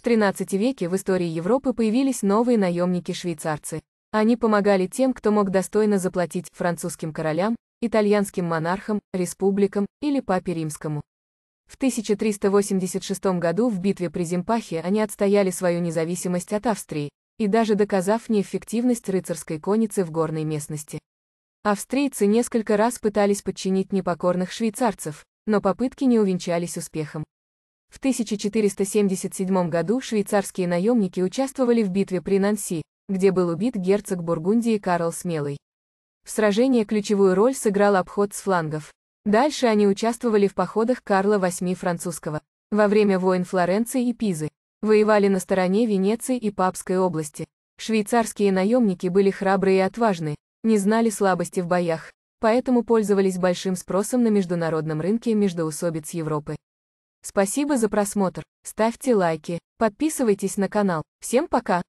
В XIII веке в истории Европы появились новые наемники-швейцарцы. Они помогали тем, кто мог достойно заплатить французским королям, итальянским монархам, республикам или папе римскому. В 1386 году в битве при Зимпахе они отстояли свою независимость от Австрии, и даже доказав неэффективность рыцарской конницы в горной местности. Австрийцы несколько раз пытались подчинить непокорных швейцарцев, но попытки не увенчались успехом. В 1477 году швейцарские наемники участвовали в битве при Нанси, где был убит герцог Бургундии Карл Смелый. В сражении ключевую роль сыграл обход с флангов. Дальше они участвовали в походах Карла VIII Французского, во время войн Флоренции и Пизы, воевали на стороне Венеции и Папской области. Швейцарские наемники были храбрые и отважны, не знали слабости в боях, поэтому пользовались большим спросом на международном рынке междоусобиц Европы. Спасибо за просмотр, ставьте лайки, подписывайтесь на канал. Всем пока!